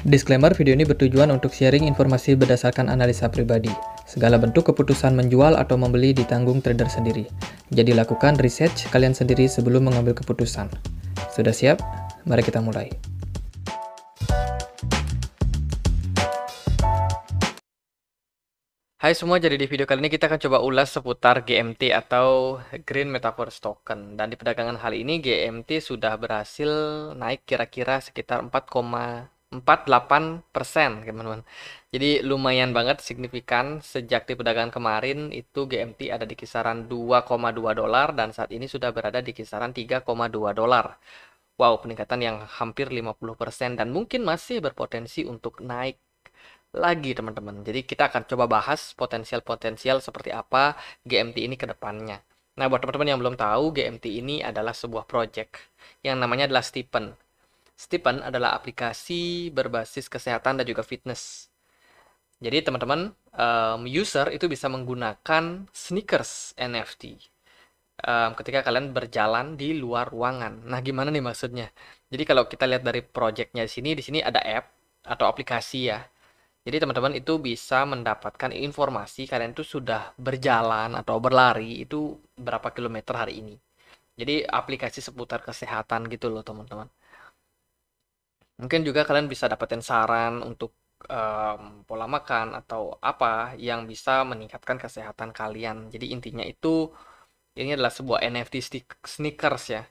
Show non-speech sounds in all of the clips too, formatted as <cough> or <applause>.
Disclaimer, video ini bertujuan untuk sharing informasi berdasarkan analisa pribadi. Segala bentuk keputusan menjual atau membeli ditanggung trader sendiri. Jadi lakukan research kalian sendiri sebelum mengambil keputusan. Sudah siap? Mari kita mulai. Hai semua, jadi di video kali ini kita akan coba ulas seputar GMT atau Green Metaverse Token. Dan di perdagangan hal ini GMT sudah berhasil naik kira-kira sekitar 48 teman-teman jadi lumayan banget signifikan sejak di perdagangan kemarin itu GMT ada di kisaran 2,2 dolar dan saat ini sudah berada di kisaran 3,2 dolar wow peningkatan yang hampir 50 dan mungkin masih berpotensi untuk naik lagi teman-teman jadi kita akan coba bahas potensial-potensial seperti apa GMT ini ke depannya nah buat teman-teman yang belum tahu GMT ini adalah sebuah project yang namanya adalah Stephen Stipen adalah aplikasi berbasis kesehatan dan juga fitness. Jadi teman-teman, um, user itu bisa menggunakan sneakers NFT um, ketika kalian berjalan di luar ruangan. Nah, gimana nih maksudnya? Jadi kalau kita lihat dari projectnya di sini, di sini ada app atau aplikasi ya. Jadi teman-teman itu bisa mendapatkan informasi kalian itu sudah berjalan atau berlari itu berapa kilometer hari ini. Jadi aplikasi seputar kesehatan gitu loh teman-teman. Mungkin juga kalian bisa dapetin saran untuk um, pola makan atau apa yang bisa meningkatkan kesehatan kalian. Jadi intinya itu ini adalah sebuah NFT sneakers ya.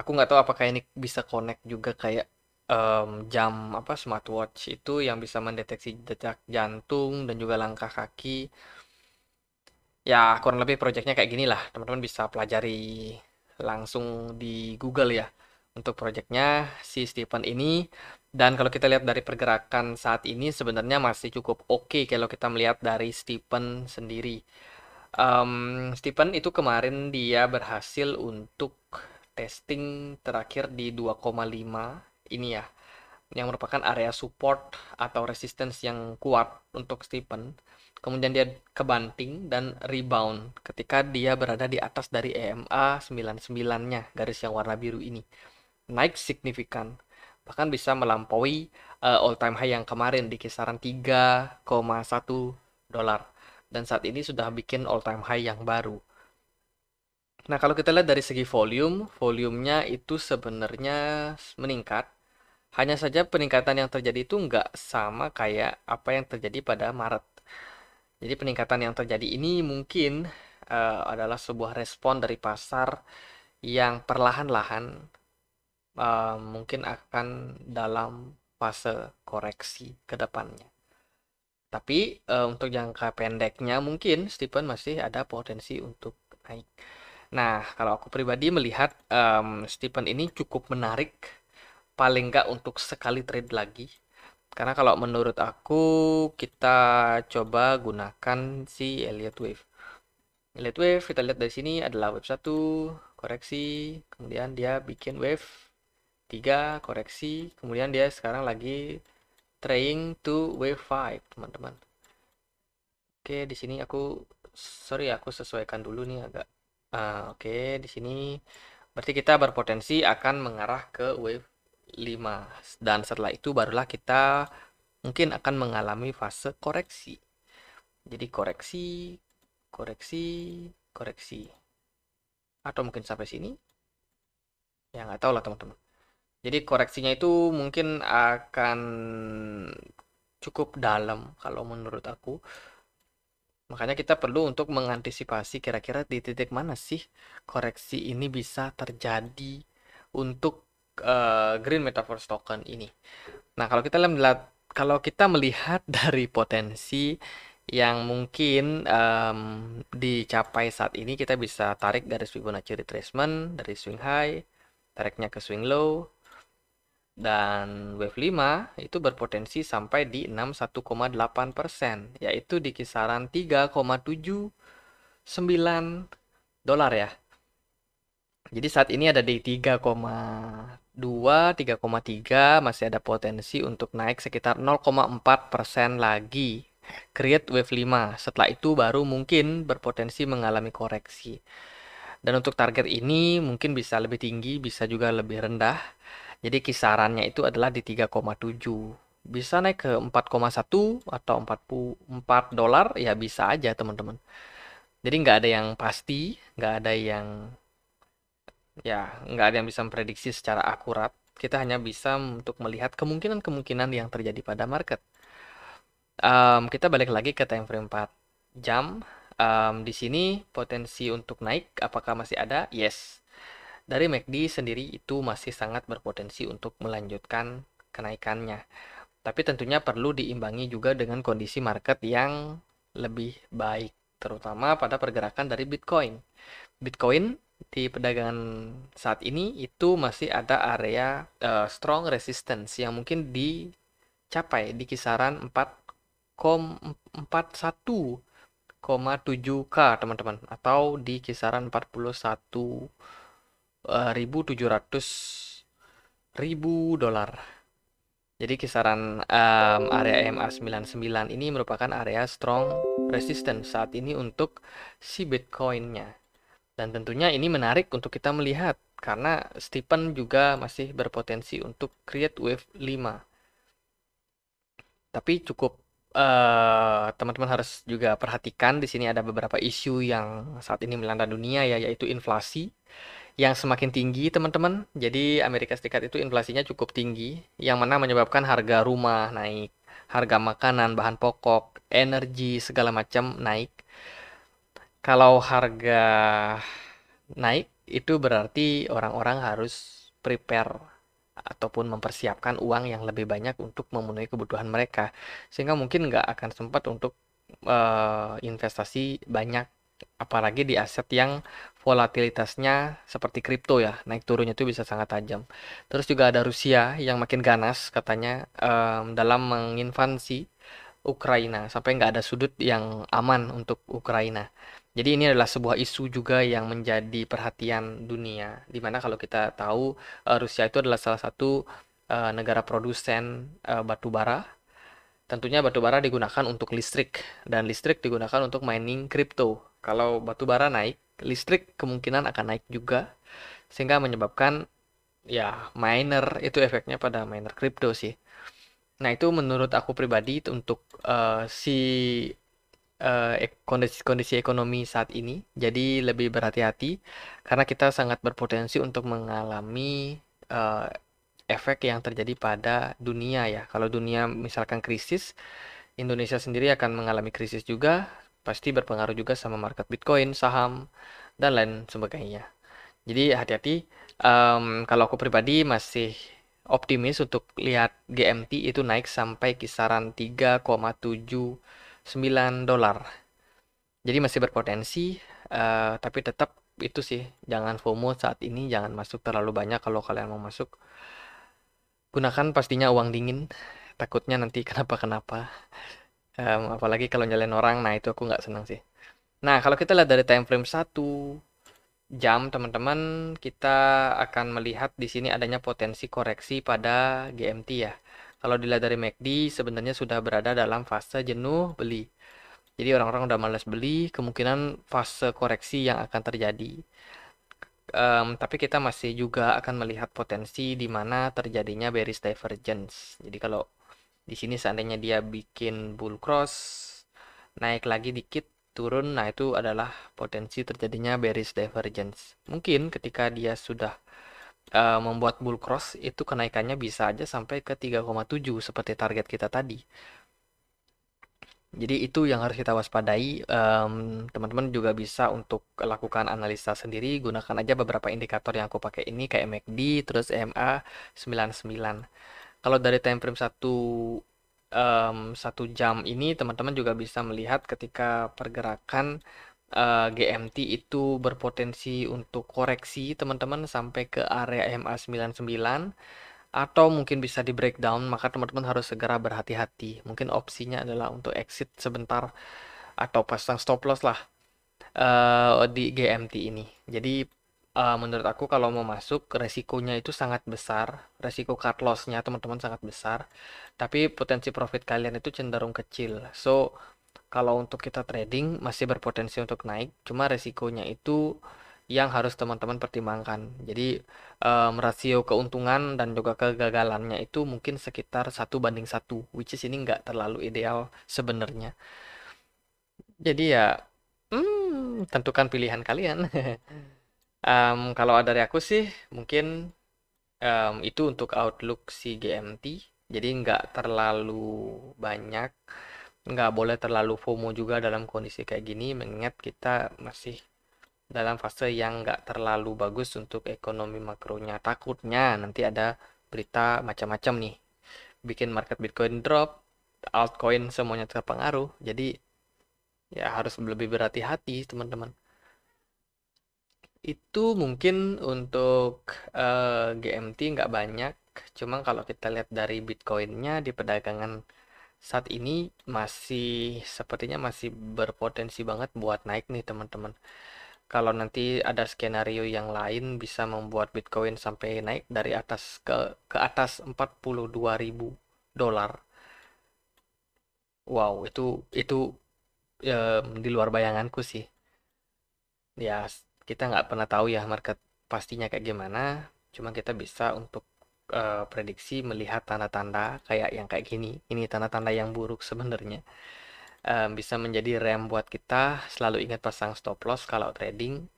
Aku nggak tahu apakah ini bisa connect juga kayak um, jam apa smartwatch itu yang bisa mendeteksi detak jantung dan juga langkah kaki. Ya kurang lebih proyeknya kayak gini lah. Teman-teman bisa pelajari langsung di Google ya untuk proyeknya si Stephen ini dan kalau kita lihat dari pergerakan saat ini sebenarnya masih cukup oke okay kalau kita melihat dari Stephen sendiri. Um, Stephen itu kemarin dia berhasil untuk testing terakhir di 2,5 ini ya yang merupakan area support atau resistance yang kuat untuk Stephen. Kemudian dia kebanting dan rebound ketika dia berada di atas dari e EMA 99-nya garis yang warna biru ini naik signifikan bahkan bisa melampaui uh, eh, all time high yang kemarin di kisaran 3,1 dolar dan saat ini sudah bikin all time high yang baru. Nah, kalau kita lihat dari segi volume, volumenya itu sebenarnya meningkat. Hanya saja peningkatan yang terjadi itu nggak sama kayak apa yang terjadi pada Maret. Jadi peningkatan yang terjadi ini mungkin uh, adalah sebuah respon dari pasar yang perlahan-lahan uh, mungkin akan dalam fase koreksi ke depannya. Tapi uh, untuk jangka pendeknya mungkin Stephen masih ada potensi untuk naik. Nah, kalau aku pribadi melihat um, Stephen ini cukup menarik, paling nggak untuk sekali trade lagi. Karena kalau menurut aku kita coba gunakan si Elliott Wave. Elliott Wave kita lihat dari sini adalah wave satu koreksi, kemudian dia bikin wave 3 koreksi kemudian dia sekarang lagi trying to wave 5 teman-teman oke di sini aku sorry aku sesuaikan dulu nih agak uh, oke di sini berarti kita berpotensi akan mengarah ke wave 5 dan setelah itu barulah kita mungkin akan mengalami fase koreksi jadi koreksi koreksi koreksi atau mungkin sampai sini ya nggak tahu lah teman-teman jadi koreksinya itu mungkin akan cukup dalam kalau menurut aku. Makanya kita perlu untuk mengantisipasi kira-kira di titik mana sih koreksi ini bisa terjadi untuk uh, green metaverse token ini. Nah, kalau kita melihat kalau kita melihat <laughs> dari potensi yang mungkin um, dicapai saat ini kita bisa tarik garis Fibonacci retracement dari swing high, tariknya ke swing low, dan wave 5 itu berpotensi sampai di 61,8 persen, yaitu di kisaran 3,79 dolar ya. Jadi saat ini ada di 3,2, 3,3 masih ada potensi untuk naik sekitar 0,4 persen lagi. Create wave 5, setelah itu baru mungkin berpotensi mengalami koreksi. Dan untuk target ini mungkin bisa lebih tinggi, bisa juga lebih rendah jadi kisarannya itu adalah di 3,7. Bisa naik ke 4,1 atau 44 dolar, ya bisa aja teman-teman. Jadi nggak ada yang pasti, nggak ada yang ya nggak ada yang bisa memprediksi secara akurat. Kita hanya bisa untuk melihat kemungkinan-kemungkinan yang terjadi pada market. Um, kita balik lagi ke time frame 4 jam. Um, di sini potensi untuk naik apakah masih ada? Yes, dari MACD sendiri itu masih sangat berpotensi untuk melanjutkan kenaikannya. Tapi tentunya perlu diimbangi juga dengan kondisi market yang lebih baik, terutama pada pergerakan dari Bitcoin. Bitcoin di perdagangan saat ini itu masih ada area uh, strong resistance yang mungkin dicapai di kisaran 4,41,7k teman-teman atau di kisaran 41 1.700 eh, ribu dolar. Jadi kisaran um, area MA 99 ini merupakan area strong resistance saat ini untuk si Bitcoinnya. Dan tentunya ini menarik untuk kita melihat karena Stephen juga masih berpotensi untuk create wave 5. Tapi cukup eh, teman-teman uh, harus juga perhatikan di sini ada beberapa isu yang saat ini melanda dunia ya yaitu inflasi yang semakin tinggi teman-teman. Jadi Amerika Serikat itu inflasinya cukup tinggi yang mana menyebabkan harga rumah naik, harga makanan, bahan pokok, energi segala macam naik. Kalau harga naik itu berarti orang-orang harus prepare ataupun mempersiapkan uang yang lebih banyak untuk memenuhi kebutuhan mereka sehingga mungkin nggak akan sempat untuk uh, investasi banyak apalagi di aset yang volatilitasnya seperti kripto ya naik turunnya itu bisa sangat tajam terus juga ada Rusia yang makin ganas katanya um, dalam menginvasi Ukraina sampai nggak ada sudut yang aman untuk Ukraina jadi ini adalah sebuah isu juga yang menjadi perhatian dunia dimana kalau kita tahu uh, Rusia itu adalah salah satu uh, negara produsen uh, batu bara tentunya batu bara digunakan untuk listrik dan listrik digunakan untuk mining kripto. Kalau batu bara naik, listrik kemungkinan akan naik juga sehingga menyebabkan ya miner itu efeknya pada miner crypto sih. Nah itu menurut aku pribadi untuk uh, si uh, kondisi kondisi ekonomi saat ini jadi lebih berhati-hati karena kita sangat berpotensi untuk mengalami uh, efek yang terjadi pada dunia ya. Kalau dunia misalkan krisis, Indonesia sendiri akan mengalami krisis juga pasti berpengaruh juga sama market Bitcoin, saham, dan lain sebagainya. Jadi hati-hati, um, kalau aku pribadi masih optimis untuk lihat GMT itu naik sampai kisaran 3,79 dolar. Jadi masih berpotensi, uh, tapi tetap itu sih jangan FOMO saat ini, jangan masuk terlalu banyak kalau kalian mau masuk. Gunakan pastinya uang dingin, takutnya nanti <laughs> kenapa-kenapa. Um, apalagi kalau nyalain orang, nah itu aku nggak senang sih. Nah, kalau kita lihat dari time frame satu jam, teman-teman, kita akan melihat di sini adanya potensi koreksi pada GMT ya. Kalau dilihat dari MACD, sebenarnya sudah berada dalam fase jenuh beli. Jadi orang-orang udah males beli, kemungkinan fase koreksi yang akan terjadi. Um, tapi kita masih juga akan melihat potensi di mana terjadinya bearish divergence. Jadi kalau di sini seandainya dia bikin bull cross, naik lagi dikit, turun, nah itu adalah potensi terjadinya bearish divergence. Mungkin ketika dia sudah uh, membuat bull cross, itu kenaikannya bisa aja sampai ke 3,7 seperti target kita tadi. Jadi itu yang harus kita waspadai. Teman-teman um, juga bisa untuk lakukan analisa sendiri. Gunakan aja beberapa indikator yang aku pakai ini kayak MACD, terus EMA 99 kalau dari time frame satu um, satu jam ini teman-teman juga bisa melihat ketika pergerakan uh, eh, GMT itu berpotensi untuk koreksi teman-teman sampai ke area MA99 atau mungkin bisa di breakdown maka teman-teman harus segera berhati-hati mungkin opsinya adalah untuk exit sebentar atau pasang stop loss lah uh, di GMT ini jadi uh, menurut aku kalau mau masuk resikonya itu sangat besar resiko cut lossnya teman-teman sangat besar tapi potensi profit kalian itu cenderung kecil so kalau untuk kita trading masih berpotensi untuk naik cuma resikonya itu yang harus teman-teman pertimbangkan jadi um, rasio keuntungan dan juga kegagalannya itu mungkin sekitar satu banding satu which is ini nggak terlalu ideal sebenarnya jadi ya hmm, tentukan pilihan kalian <laughs> Um, kalau dari aku sih mungkin um, itu untuk outlook si GMT. Jadi nggak terlalu banyak, nggak boleh terlalu FOMO juga dalam kondisi kayak gini. Mengingat kita masih dalam fase yang nggak terlalu bagus untuk ekonomi makronya. Takutnya nanti ada berita macam-macam nih, bikin market Bitcoin drop, altcoin semuanya terpengaruh. Jadi ya harus lebih berhati-hati teman-teman. Itu mungkin untuk uh, eh, GMT nggak banyak, cuma kalau kita lihat dari Bitcoinnya di perdagangan saat ini masih sepertinya masih berpotensi banget buat naik nih teman-teman. Kalau nanti ada skenario yang lain bisa membuat Bitcoin sampai naik dari atas ke ke atas 42.000 dolar. Wow, itu itu di luar bayanganku sih. Ya, kita nggak pernah tahu ya market pastinya kayak gimana cuma kita bisa untuk uh, prediksi melihat tanda-tanda kayak yang kayak gini ini tanda-tanda yang buruk sebenarnya um, bisa menjadi rem buat kita selalu ingat pasang stop loss kalau trading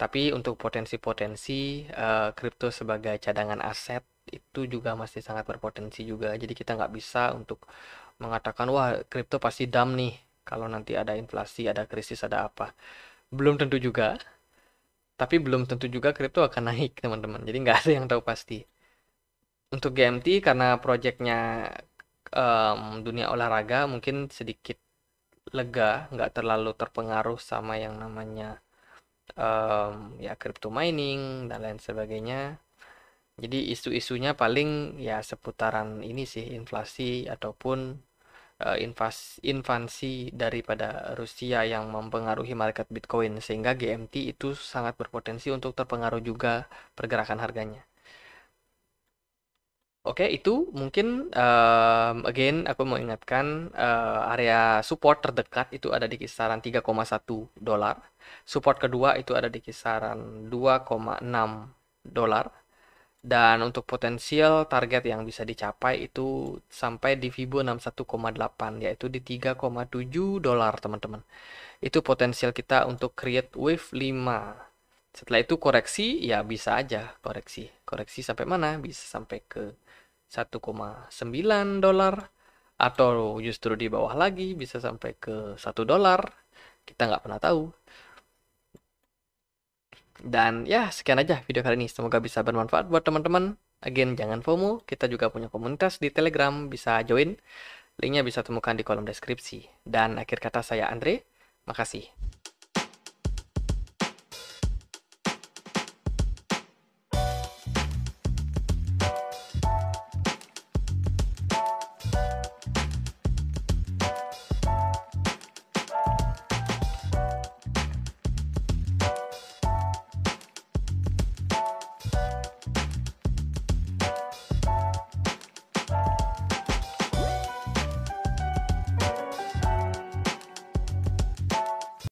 tapi untuk potensi-potensi eh, kripto -potensi, uh, sebagai cadangan aset itu juga masih sangat berpotensi juga jadi kita nggak bisa untuk mengatakan wah kripto pasti dam nih kalau nanti ada inflasi ada krisis ada apa belum tentu juga tapi belum tentu juga kripto akan naik <laughs> teman-teman jadi nggak ada yang tahu pasti untuk GMT karena proyeknya um, dunia olahraga mungkin sedikit lega nggak terlalu terpengaruh sama yang namanya um, ya crypto mining dan lain sebagainya jadi isu-isunya paling ya seputaran ini sih inflasi ataupun Eh, invas invasi daripada Rusia yang mempengaruhi market Bitcoin sehingga GMT itu sangat berpotensi untuk terpengaruh juga pergerakan harganya. Oke, itu mungkin um, again aku mau ingatkan uh, area support terdekat itu ada di kisaran 3,1 dolar. Support kedua itu ada di kisaran 2,6 dolar dan untuk potensial target yang bisa dicapai itu sampai di Fibo 61,8 yaitu di 3,7 dolar teman-teman. Itu potensial kita untuk create wave 5. Setelah itu koreksi ya bisa aja koreksi. Koreksi sampai mana? Bisa sampai ke 1,9 dolar atau justru di bawah lagi bisa sampai ke 1 dolar. Kita nggak pernah tahu. Dan ya, sekian aja video kali ini. Semoga bisa bermanfaat buat teman-teman. Again, jangan FOMO. Kita juga punya komunitas di Telegram, bisa join. Linknya bisa temukan di kolom deskripsi. Dan akhir kata saya Andre, makasih.